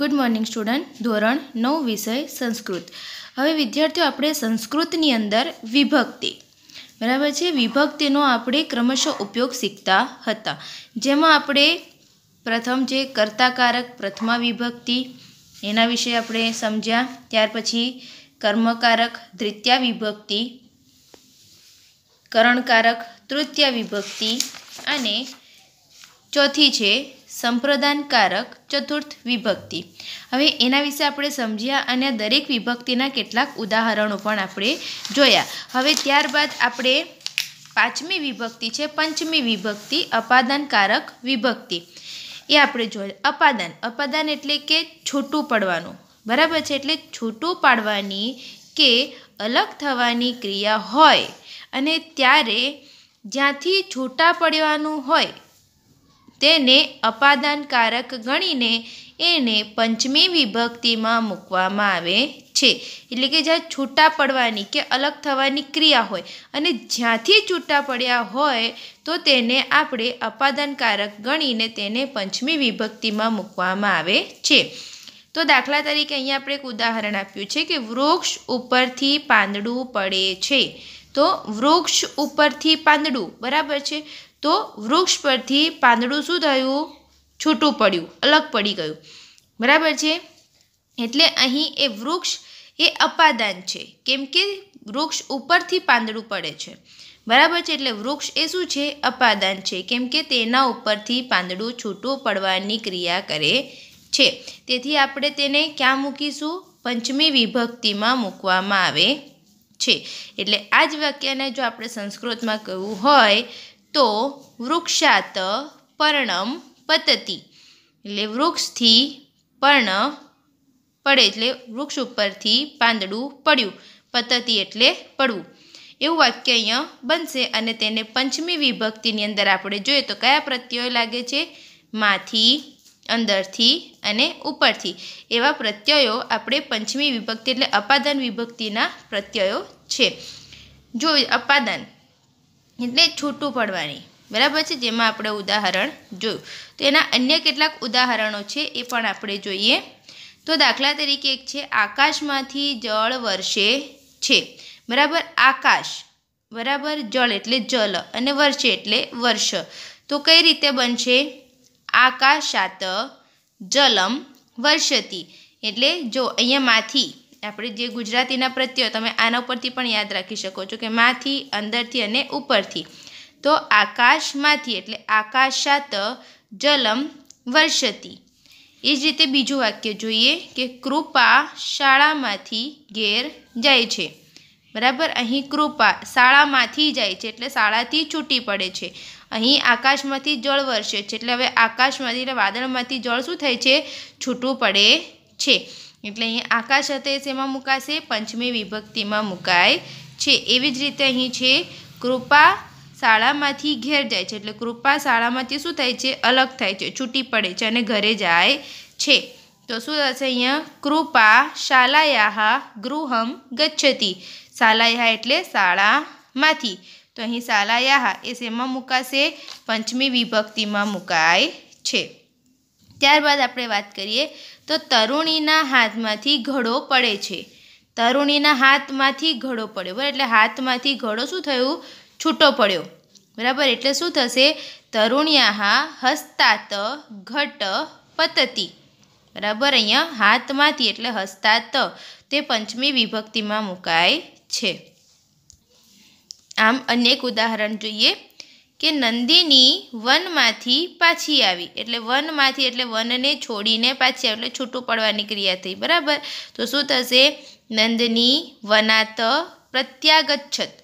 good morning student ધોરણ નવ વિષય સંસ્કૃત હવે વિદ્યાર્થીઓ આપણે સંસ્કૃતની અંદર વિભક્તિ બરાબર છે વિભક્તિનો આપણે ક્રમશઃ ઉપયોગ શીખતા હતા જેમાં આપણે પ્રથમ જે કર્તાકારક પ્રથમા વિભક્તિ એના વિશે આપણે સમજ્યા ત્યાર પછી કર્મકારક દ્વિતીય વિભક્તિ કરણકારક તૃતીય વિભક્તિ અને ચોથી છે સંપ્રદાનકારક ચતુર્થ વિભક્તિ હવે એના વિશે આપણે સમજ્યા અને દરેક વિભક્તિના કેટલાક ઉદાહરણો પણ આપણે જોયા હવે ત્યારબાદ આપણે પાંચમી વિભક્તિ છે પંચમી વિભક્તિ અપાદાનકારક વિભક્તિ એ આપણે જોયા અપાદાન અપાદાન એટલે કે છૂટું પડવાનું બરાબર છે એટલે છૂટું પાડવાની કે અલગ થવાની ક્રિયા હોય અને ત્યારે જ્યાંથી છૂટા પડવાનું હોય તેને અપાદાનકારક ગણીને એને પંચમી વિભક્તિમાં મૂકવામાં આવે છે એટલે કે જ્યાં છૂટા પડવાની કે અલગ થવાની ક્રિયા હોય અને જ્યાંથી છૂટા પડ્યા હોય તો તેને આપણે અપાદાનકારક ગણીને તેને પંચમી વિભક્તિમાં મૂકવામાં આવે છે તો દાખલા તરીકે અહીંયા આપણે એક ઉદાહરણ આપ્યું છે કે વૃક્ષ ઉપરથી પાંદડું પડે છે તો વૃક્ષ ઉપરથી પાંદડું બરાબર છે તો વૃક્ષ પરથી પાંદડું શું થયું છૂટું પડ્યું અલગ પડી ગયું બરાબર છે એટલે અહીં એ વૃક્ષ એ અપાદાન છે કેમ કે વૃક્ષ ઉપરથી પાંદડું પડે છે બરાબર છે એટલે વૃક્ષ એ શું છે અપાદાન છે કેમ કે તેના ઉપરથી પાંદડું છૂટું પડવાની ક્રિયા કરે છે તેથી આપણે તેને ક્યાં મૂકીશું પંચમી વિભક્તિમાં મૂકવામાં આવે છે એટલે આ જ વાક્યને જો આપણે સંસ્કૃતમાં કહ્યું હોય તો વૃક્ષાત પર્ણમ પતતી એટલે વૃક્ષથી પર્ણ પડે એટલે વૃક્ષ ઉપરથી પાંદડું પડ્યું પતતી એટલે પડવું એવું વાક્ય અહીંયા બનશે અને તેને પંચમી વિભક્તિની અંદર આપણે જોઈએ તો કયા પ્રત્યયો લાગે છે માથી અંદરથી અને ઉપરથી એવા પ્રત્યયો આપણે પંચમી વિભક્તિ એટલે અપાદન વિભક્તિના પ્રત્યયો છે જો અપાદન એટલે છૂટું પડવાની બરાબર છે જેમાં આપણે ઉદાહરણ જોયું તો એના અન્ય કેટલાક ઉદાહરણો છે એ પણ આપણે જોઈએ તો દાખલા તરીકે એક છે આકાશમાંથી જળ વરસે છે બરાબર આકાશ બરાબર જળ એટલે જલ અને વર્ષે એટલે વર્ષ તો કઈ રીતે બનશે આકાશાત જલમ વર્ષતી એટલે જો અહીંયામાંથી આપણે જે ગુજરાતીના પ્રત્યયો તમે આના ઉપરથી પણ યાદ રાખી શકો છો કે માંથી અંદરથી અને ઉપરથી તો આકાશમાંથી એટલે આકાશાત જલમ વર્ષતી એ જ રીતે બીજું વાક્ય જોઈએ કે કૃપા શાળામાંથી ઘેર જાય છે બરાબર અહીં કૃપા શાળામાંથી જાય છે એટલે શાળાથી છૂટી પડે છે અહીં આકાશમાંથી જળ વરસે છે એટલે હવે આકાશમાંથી એટલે વાદળમાંથી જળ શું થાય છે છૂટું પડે છે એટલે અહીં આકાશ હતે શેમાં મુકાશે પંચમી વિભક્તિમાં મુકાય છે એવી જ રીતે અહીં છે કૃપા શાળામાંથી ઘેર જાય છે એટલે કૃપા શાળામાંથી શું થાય છે અલગ થાય છે છૂટી પડે છે અને ઘરે જાય છે તો શું થશે અહીંયા કૃપા શાલાયાહા ગૃહમ ગચ્છતી શાલાયાહા એટલે શાળામાંથી તો અહીં શાલાયાહા એ શેમાં મુકાશે પંચમી વિભક્તિમાં મુકાય છે ત્યારબાદ આપણે વાત કરીએ તો તરુણીના હાથમાંથી ઘડો પડે છે તરુણીના હાથમાંથી ઘડો પડ્યો બરાબર એટલે હાથમાંથી ઘડો શું થયું છૂટો પડ્યો બરાબર એટલે શું થશે તરુણ્યા હસ્તાત ઘટ પતતી બરાબર અહીંયા હાથમાંથી એટલે હસ્તાત તે પંચમી વિભક્તિમાં મુકાય છે આમ અનેક ઉદાહરણ જોઈએ કે નંદિની વનમાંથી પાછી આવી એટલે વનમાંથી એટલે વનને છોડીને પાછી આવી એટલે છૂટું પડવાની ક્રિયા થઈ બરાબર તો શું થશે નંદની વનાત પ્રત્યાગચ્છત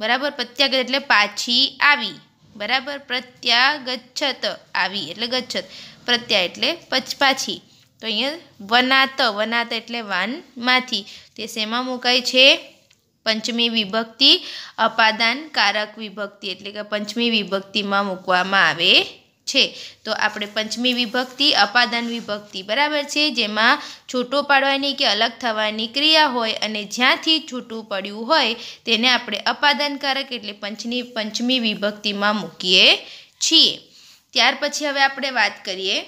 બરાબર પ્રત્યાગત એટલે પાછી આવી બરાબર પ્રત્યાગચ્છત આવી એટલે ગચ્છત પ્રત્યા એટલે પછ પાછી તો અહીંયા વનાત વનાત એટલે વાનમાંથી તે શેમાં મુકાય છે પંચમી વિભક્તિ અપાદાનકારક વિભક્તિ એટલે કે પંચમી વિભક્તિમાં મૂકવામાં આવે છે તો આપણે પંચમી વિભક્તિ અપાદાન વિભક્તિ બરાબર છે જેમાં છૂટું પાડવાની કે અલગ થવાની ક્રિયા હોય અને જ્યાંથી છૂટું પડ્યું હોય તેને આપણે અપાદાનકારક એટલે પંચની પંચમી વિભક્તિમાં મૂકીએ છીએ ત્યાર પછી હવે આપણે વાત કરીએ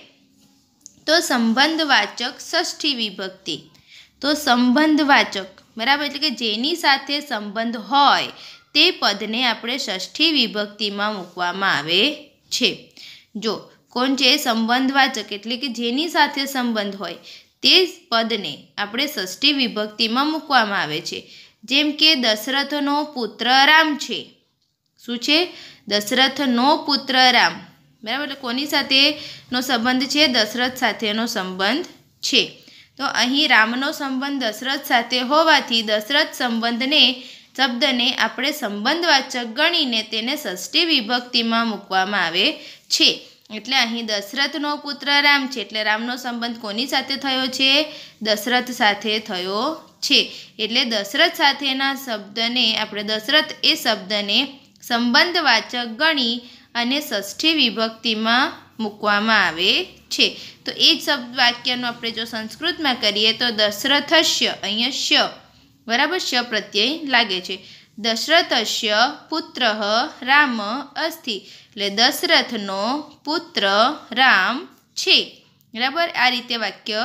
તો સંબંધવાચક ષષ્ઠી વિભક્તિ તો સંબંધવાચક બરાબર એટલે કે જેની સાથે સંબંધ હોય તે પદને આપણે ષષ્ઠી વિભક્તિમાં મૂકવામાં આવે છે જો કોણ છે સંબંધવાચક એટલે કે જેની સાથે સંબંધ હોય તે પદને આપણે ષષ્ઠી વિભક્તિમાં મૂકવામાં આવે છે જેમ કે દશરથનો પુત્ર રામ છે શું છે દશરથનો પુત્ર રામ બરાબર એટલે કોની સાથેનો સંબંધ છે દશરથ સાથેનો સંબંધ છે તો અહીં રામનો સંબંધ દશરથ સાથે હોવાથી દશરથ સંબંધને શબ્દને આપણે સંબંધવાચક ગણીને તેને ષષ્ઠી વિભક્તિમાં મૂકવામાં આવે છે એટલે અહીં દશરથનો પુત્ર રામ છે એટલે રામનો સંબંધ કોની સાથે થયો છે દશરથ સાથે થયો છે એટલે દશરથ સાથેના શબ્દને આપણે દશરથ એ શબ્દને સંબંધવાચક ગણી અને ષષ્ઠી વિભક્તિમાં મૂકવામાં આવે છે તો એ જ શબ્દ વાક્યનું આપણે જો સંસ્કૃતમાં કરીએ તો દશરથશ્ય અહીંયા શ્ય બરાબર શ્ય પ્રત્યય લાગે છે દશરથશ્ય પુત્ર રામ અસ્થિ એટલે દશરથનો પુત્ર રામ છે બરાબર આ રીતે વાક્ય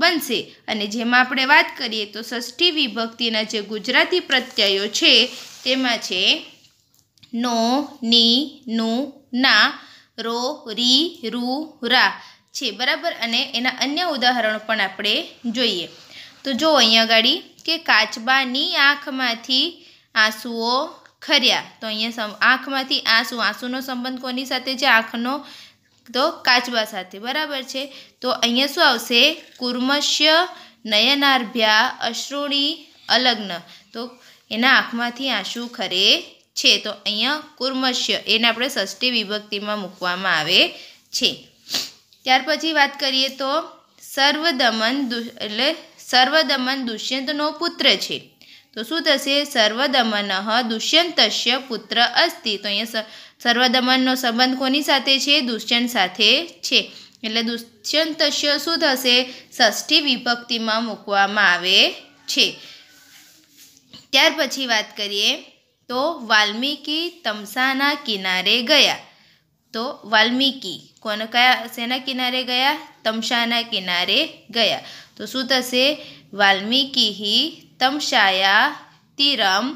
બનશે અને જેમાં આપણે વાત કરીએ તો ષષ્ઠી વિભક્તિના જે ગુજરાતી પ્રત્યયો છે તેમાં છે નો ની નું ના રો રી રૂ રા છે બરાબર અને એના અન્ય ઉદાહરણો પણ આપણે જોઈએ તો જો અહીંયા ગાડી કે કાચબાની આંખમાંથી આંસુઓ ખર્યા તો અહીંયા આંખમાંથી આંસુ આંસુનો સંબંધ કોની સાથે છે આંખનો તો કાચબા સાથે બરાબર છે તો અહીંયા શું આવશે કુર્મશ્ય નયનાર્ભ્યા અશ્રુણી અલગ્ન તો એના આંખમાંથી આંસુ ખરે છે તો અહીંયા કુર્મશ્ય એને આપણે ષષ્ઠી વિભક્તિમાં મૂકવામાં આવે છે ત્યાર પછી વાત કરીએ તો સર્વદમન એટલે સર્વદમન દુષ્યંતનો પુત્ર છે તો શું થશે સર્વદમન દુષ્યંતસ્ય પુત્ર અસ્તિ તો અહીંયા સર્વદમનનો સંબંધ કોની સાથે છે દુષ્યંત સાથે છે એટલે દુષ્યંતસ્ય શું થશે ષષ્ઠી વિભક્તિમાં મૂકવામાં આવે છે ત્યાર પછી વાત કરીએ તો વાલ્મીકી તમસાના કિનારે ગયા તો વાલ્મીકી કોને કયા શેના કિનારે ગયા તમસાના કિનારે ગયા તો શું થશે વાલ્મીકી તમસાયા તિરમ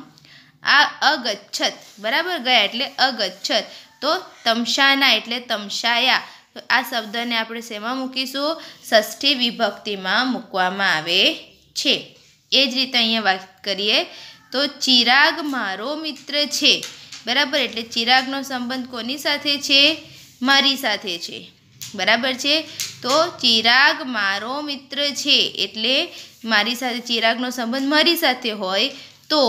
આ અગચ્છત બરાબર ગયા એટલે અગચ્છત તો તમશાના એટલે તમશાયા આ શબ્દને આપણે શેમાં મૂકીશું ષષ્ઠી વિભક્તિમાં મૂકવામાં આવે છે એ જ રીતે અહીંયા વાત કરીએ તો ચિરાગ મારો મિત્ર છે બરાબર એટલે ચિરાગનો સંબંધ કોની સાથે છે મારી સાથે છે બરાબર છે તો ચિરાગ મારો મિત્ર છે એટલે મારી સાથે ચિરાગનો સંબંધ મારી સાથે હોય તો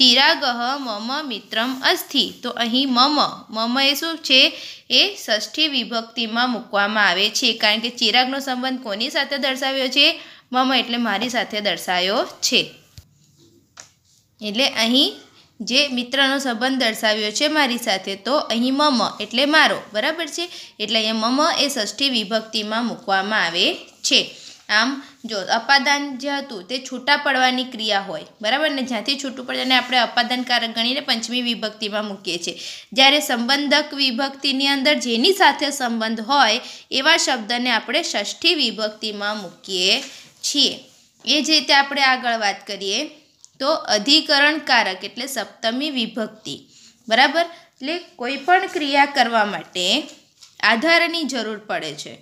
ચિરાગહ મમ મિત્રમ અસ્થિ તો અહીં મમ મમ એ શું છે એ ષષ્ઠી વિભક્તિમાં મૂકવામાં આવે છે કારણ કે ચિરાગનો સંબંધ કોની સાથે દર્શાવ્યો છે મમ એટલે મારી સાથે દર્શાયો છે એટલે અહીં જે મિત્રનો સંબંધ દર્શાવ્યો છે મારી સાથે તો અહીં મમ એટલે મારો બરાબર છે એટલે અહીંયા મમ એ ષષ્ઠી વિભક્તિમાં મૂકવામાં આવે છે આમ જો અપાદાન જે હતું તે છૂટા પડવાની ક્રિયા હોય બરાબર ને જ્યાંથી છૂટું પડે અને આપણે અપાદાનકારક ગણીને પંચમી વિભક્તિમાં મૂકીએ છીએ જ્યારે સંબંધક વિભક્તિની અંદર જેની સાથે સંબંધ હોય એવા શબ્દને આપણે ષષ્ઠી વિભક્તિમાં મૂકીએ છીએ એ જ રીતે આપણે આગળ વાત કરીએ તો અધિકરણકારક એટલે સપ્તમી વિભક્તિ બરાબર એટલે કોઈપણ ક્રિયા કરવા માટે આધારની જરૂર પડે છે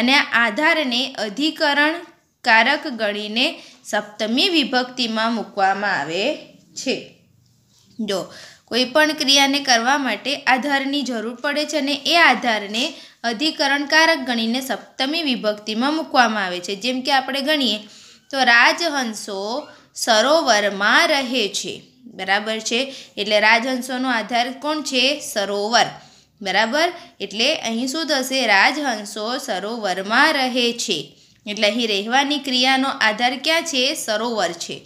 અને આ આધારને અધિકરણકારક ગણીને સપ્તમી વિભક્તિમાં મૂકવામાં આવે છે જો કોઈપણ ક્રિયાને કરવા માટે આધારની જરૂર પડે છે અને એ આધારને અધિકરણકારક ગણીને સપ્તમી વિભક્તિમાં મૂકવામાં આવે છે જેમ કે આપણે ગણીએ તો રાજહંસો સરોવરમાં રહે છે બરાબર છે એટલે રાજહંસોનો આધાર કોણ છે સરોવર બરાબર એટલે અહીં શું થશે રાજહંસો સરોવરમાં રહે છે એટલે અહીં રહેવાની ક્રિયાનો આધાર ક્યાં છે સરોવર છે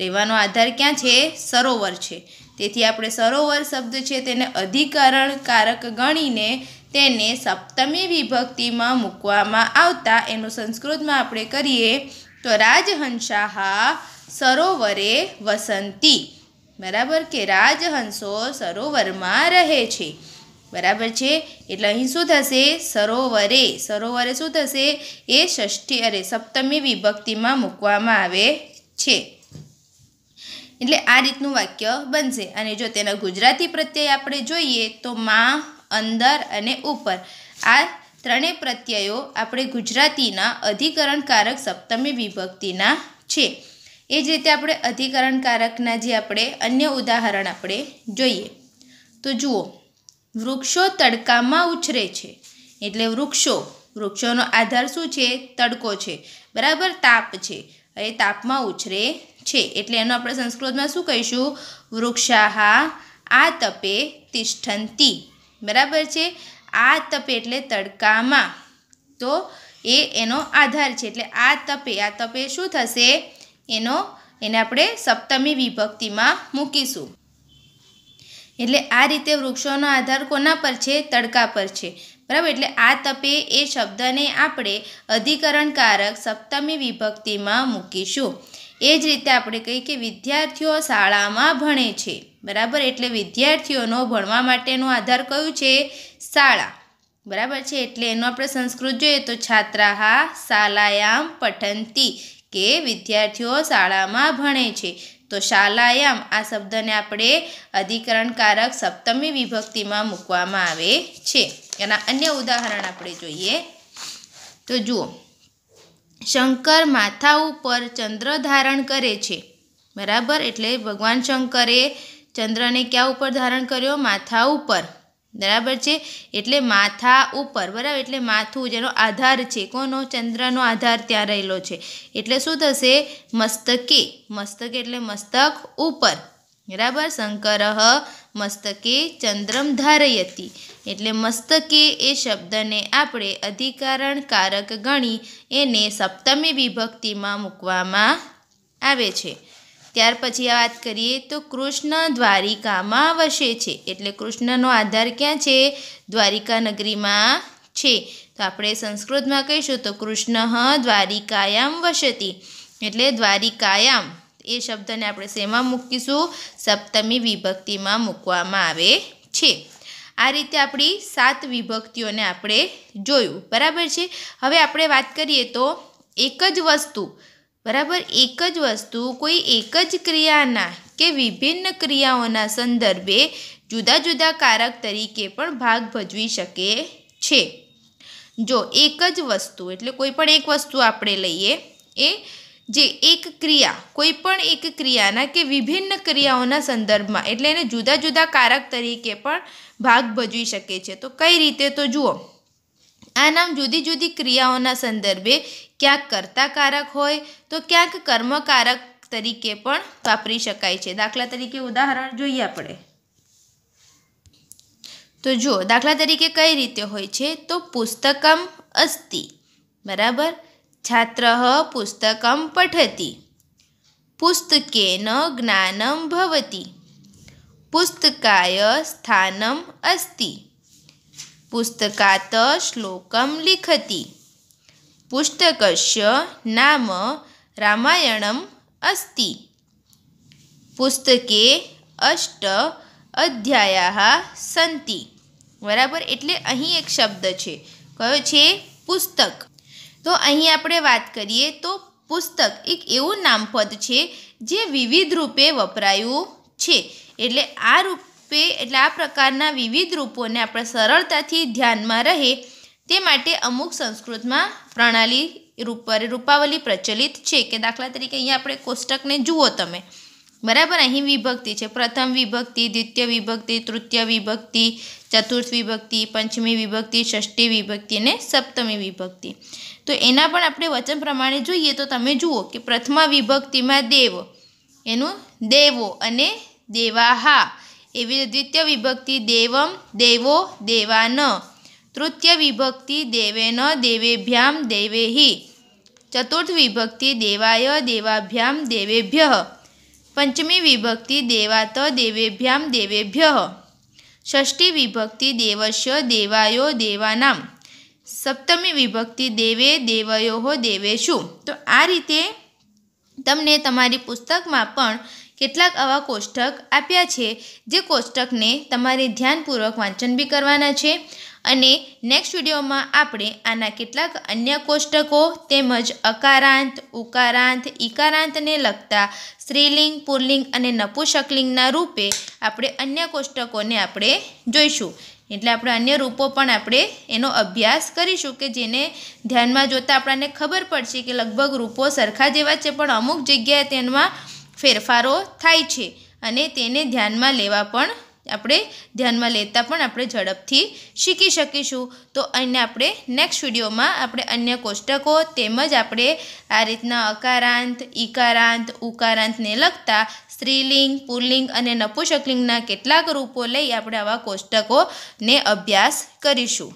રહેવાનો આધાર ક્યાં છે સરોવર છે તેથી આપણે સરોવર શબ્દ છે તેને અધિકરણ કારક ગણીને તેને સપ્તમી વિભક્તિમાં મૂકવામાં આવતા એનું સંસ્કૃતમાં આપણે કરીએ તો રાજહંસાહા સરોવરે વસંતી બરાબર કે રાજહંસો સરોવરમાં રહે છે બરાબર છે એટલે અહીં શું થશે સરોવરે સરોવરે શું થશે એ ષષ્ઠી અરે સપ્તમી વિભક્તિમાં મૂકવામાં આવે છે એટલે આ રીતનું વાક્ય બનશે અને જો તેના ગુજરાતી પ્રત્યય આપણે જોઈએ તો માં અંદર અને ઉપર આ ત્રણેય પ્રત્યયો આપણે ગુજરાતીના અધિકરણકારક સપ્તમી વિભક્તિના છે એ જ રીતે આપણે અધિકરણકારકના જે આપણે અન્ય ઉદાહરણ આપણે જોઈએ તો જુઓ વૃક્ષો તડકામાં ઉછરે છે એટલે વૃક્ષો વૃક્ષોનો આધાર શું છે તડકો છે બરાબર તાપ છે એ તાપમાં ઉછરે છે એટલે એનો આપણે સંસ્કૃતમાં શું કહીશું વૃક્ષાહા આ તપે તિષ્ઠંતી બરાબર છે આ તપે એટલે તડકામાં તો એ એનો આધાર છે એટલે આ તપે આ તપે શું થશે એનો એને આપણે સપ્તમી વિભક્તિમાં મૂકીશું એટલે આ રીતે વૃક્ષોનો આધાર કોના પર છે તડકા પર છે બરાબર એટલે આ તપે એ શબ્દને આપણે અધિકરણકારક સપ્તમી વિભક્તિમાં મૂકીશું એ જ રીતે આપણે કહીએ કે વિદ્યાર્થીઓ શાળામાં ભણે છે બરાબર એટલે વિદ્યાર્થીઓનો ભણવા માટેનો આધાર કયું છે શાળા બરાબર છે એટલે એનો આપણે સંસ્કૃત જોઈએ તો છાત્રાહા શાલાયામ પઠંતી કે વિદ્યાર્થીઓ શાળામાં ભણે છે તો શાલાયામ આ શબ્દને આપણે અધિકરણકારક સપ્તમી વિભક્તિમાં મૂકવામાં આવે છે એના અન્ય ઉદાહરણ આપણે જોઈએ તો જુઓ શંકર માથા ઉપર ચંદ્ર ધારણ કરે છે બરાબર એટલે ભગવાન શંકરે ચંદ્રને ક્યાં ઉપર ધારણ કર્યો માથા ઉપર બરાબર છે એટલે માથા ઉપર બરાબર એટલે માથું જેનો આધાર છે કોનો ચંદ્રનો આધાર ત્યાં રહેલો છે એટલે શું થશે મસ્તકે મસ્તકે એટલે મસ્તક ઉપર બરાબર શંકર મસ્તકે ચંદ્રમ ધારયતી એટલે મસ્તકે એ શબ્દને આપણે અધિકારણકારક ગણી એને સપ્તમી વિભક્તિમાં મૂકવામાં આવે છે ત્યાર પછી આ વાત કરીએ તો કૃષ્ણ દ્વારિકામાં વસે છે એટલે કૃષ્ણનો આધાર ક્યાં છે દ્વારિકા નગરીમાં છે તો આપણે સંસ્કૃતમાં કહીશું તો કૃષ્ણ દ્વારિકાયામ વસતી એટલે દ્વારિકાયામ એ શબ્દને આપણે શેમાં મૂકીશું સપ્તમી વિભક્તિમાં મૂકવામાં આવે છે આ રીતે આપણી સાત વિભક્તિઓને આપણે જોયું બરાબર છે હવે આપણે વાત કરીએ તો એક જ વસ્તુ બરાબર એક જ વસ્તુ કોઈ એક જ ક્રિયાના કે વિભિન્ન ક્રિયાઓના સંદર્ભે જુદા જુદા કારક તરીકે પણ ભાગ ભજવી શકે છે જો એક જ વસ્તુ એટલે કોઈ પણ એક વસ્તુ આપણે લઈએ એ જે એક ક્રિયા કોઈ પણ એક ક્રિયાના કે વિભિન્ન ક્રિયાઓના સંદર્ભમાં એટલે એને જુદા જુદા કારક તરીકે પણ ભાગ ભજવી શકે છે તો કઈ રીતે તો જુઓ આ નામ જુદી જુદી ક્રિયાઓના સંદર્ભે ક્યાંક કર્તાકારક હોય તો ક્યાંક કર્મકારક તરીકે પણ વાપરી શકાય છે દાખલા તરીકે ઉદાહરણ જોઈએ આપણે તો જુઓ દાખલા તરીકે કઈ રીતે હોય છે તો પુસ્તકમ અસ્તિ બરાબર છાત્ર પુસ્તકમ પઠતી પુસ્તકેન જ્ઞાનમ ભવતી પુસ્તકાય સ્થાનમ અસ્તિ પુસ્તકાત શ્લોકમ લિખતી પુસ્તકશ્ય નામ રામાયણમ અસ્તિ પુસ્તકે અષ્ટ અધ્યાયા સંતિ બરાબર એટલે અહીં એક શબ્દ છે કયો છે પુસ્તક તો અહીં આપણે વાત કરીએ તો પુસ્તક એક એવું નામપદ છે જે વિવિધ રૂપે વપરાયું છે એટલે આ રૂપ સ્પે એટલે આ પ્રકારના વિવિધ રૂપોને આપણે સરળતાથી ધ્યાનમાં રહે તે માટે અમુક સંસ્કૃતમાં પ્રણાલી રૂપ રૂપાવલી પ્રચલિત છે કે દાખલા તરીકે અહીંયા આપણે કોષ્ટકને જુઓ તમે બરાબર અહીં વિભક્તિ છે પ્રથમ વિભક્તિ દ્વિતીય વિભક્તિ તૃતીય વિભક્તિ ચતુર્થ વિભક્તિ પંચમી વિભક્તિ ષષ્ઠી વિભક્તિ અને સપ્તમી વિભક્તિ તો એના પણ આપણે વચન પ્રમાણે જોઈએ તો તમે જુઓ કે પ્રથમા વિભક્તિમાં દેવ એનું દેવો અને દેવાહા એવી દ્વિતીય વિભક્તિ દેવમ દેવો દેવાન તૃતીય વિભક્તિ દેવેન દેવેભ્યામ દેવેહી ચતુર્થ વિભક્તિ દેવાય દેવાભ્યામ દેવેભ્ય પંચમી વિભક્તિ દેવાત દેવેભ્યામ દેવેભ્ય ષષ્ઠી વિભક્તિ દેવશ્ય દેવાયો દેવાનામ સપ્તમી વિભક્તિ દેવે દેવયો દેવેશુ તો આ રીતે તમને તમારી પુસ્તકમાં પણ કેટલાક આવા કોષ્ટક આપ્યા છે જે કોષ્ટકને તમારે ધ્યાનપૂર્વક વાંચન બી કરવાના છે અને નેક્સ્ટ વિડીયોમાં આપણે આના કેટલાક અન્ય કોષ્ટકો તેમજ અકારાંત ઉકારાંત ઇકારાંતને લગતા સ્ત્રીલિંગ પુરલિંગ અને નપુસકલિંગના રૂપે આપણે અન્ય કોષ્ટકોને આપણે જોઈશું એટલે આપણે અન્ય રૂપો પણ આપણે એનો અભ્યાસ કરીશું કે જેને ધ્યાનમાં જોતાં આપણાને ખબર પડશે કે લગભગ રૂપો સરખા જેવા છે પણ અમુક જગ્યાએ તેમાં ફેરફારો થાય છે અને તેને ધ્યાનમાં લેવા પણ આપણે ધ્યાનમાં લેતા પણ આપણે ઝડપથી શીખી શકીશું તો અને આપણે નેક્સ્ટ વિડીયોમાં આપણે અન્ય કોષ્ટકો તેમજ આપણે આ રીતના અકારાંત ઇકારાંત ઉકારાંતને લગતા સ્ત્રીલિંગ પુલ્લિંગ અને નપુષકલિંગના કેટલાક રૂપો લઈ આપણે આવા કોષ્ટકોને અભ્યાસ કરીશું